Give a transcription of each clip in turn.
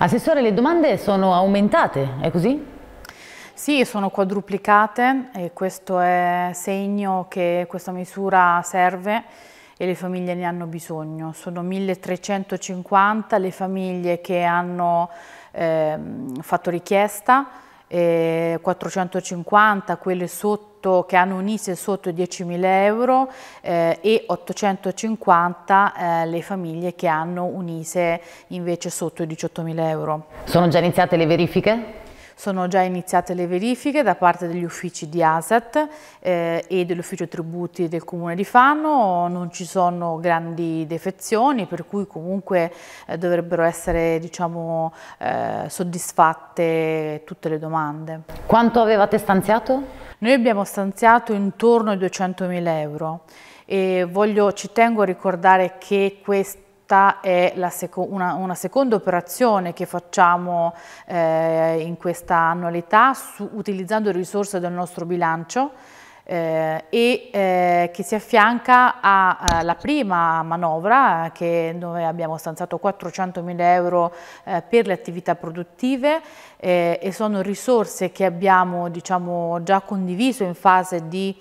Assessore, le domande sono aumentate, è così? Sì, sono quadruplicate e questo è segno che questa misura serve e le famiglie ne hanno bisogno. Sono 1350 le famiglie che hanno eh, fatto richiesta, eh, 450 quelle sotto, che hanno un ISE sotto i 10.000 euro eh, e 850 eh, le famiglie che hanno un ISE invece sotto i 18.000 euro. Sono già iniziate le verifiche? Sono già iniziate le verifiche da parte degli uffici di ASAT eh, e dell'ufficio tributi del Comune di Fano, non ci sono grandi defezioni per cui comunque eh, dovrebbero essere diciamo, eh, soddisfatte tutte le domande. Quanto avevate stanziato? Noi abbiamo stanziato intorno ai 200.000 euro e voglio, ci tengo a ricordare che questo città è seco una, una, seconda operazione che facciamo eh, in questa annualità su, utilizzando risorse del nostro bilancio eh, e eh, che si affianca alla eh, prima manovra eh, che noi abbiamo stanziato 400 mila euro eh, per le attività produttive eh, e sono risorse che abbiamo diciamo, già condiviso in fase di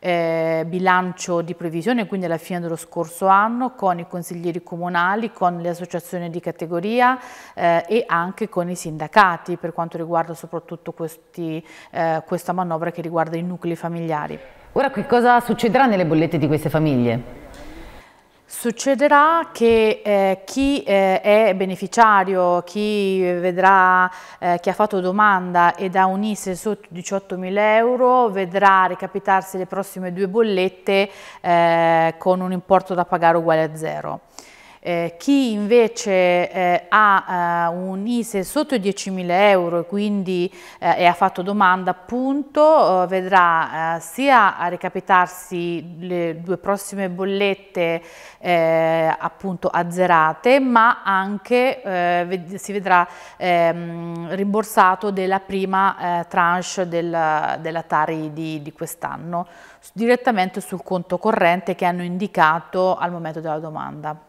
eh, bilancio di previsione, quindi alla fine dello scorso anno, con i consiglieri comunali, con le associazioni di categoria eh, e anche con i sindacati per quanto riguarda soprattutto questi, eh, questa manovra che riguarda i nuclei familiari. Ora che cosa succederà nelle bollette di queste famiglie? Succederà che eh, chi eh, è beneficiario, chi vedrà, eh, chi ha fatto domanda ed ha un ISE sotto 18.000 euro vedrà ricapitarsi le prossime due bollette eh, con un importo da pagare uguale a zero. Eh, chi invece eh, ha eh, un ISE sotto i 10.000 euro quindi, eh, e ha fatto domanda appunto eh, vedrà sia a recapitarsi le due prossime bollette appunto azzerate ma anche ved si vedrà ehm, rimborsato della prima tranche del, della Tari di, di quest'anno direttamente sul conto corrente che hanno indicato al momento della domanda.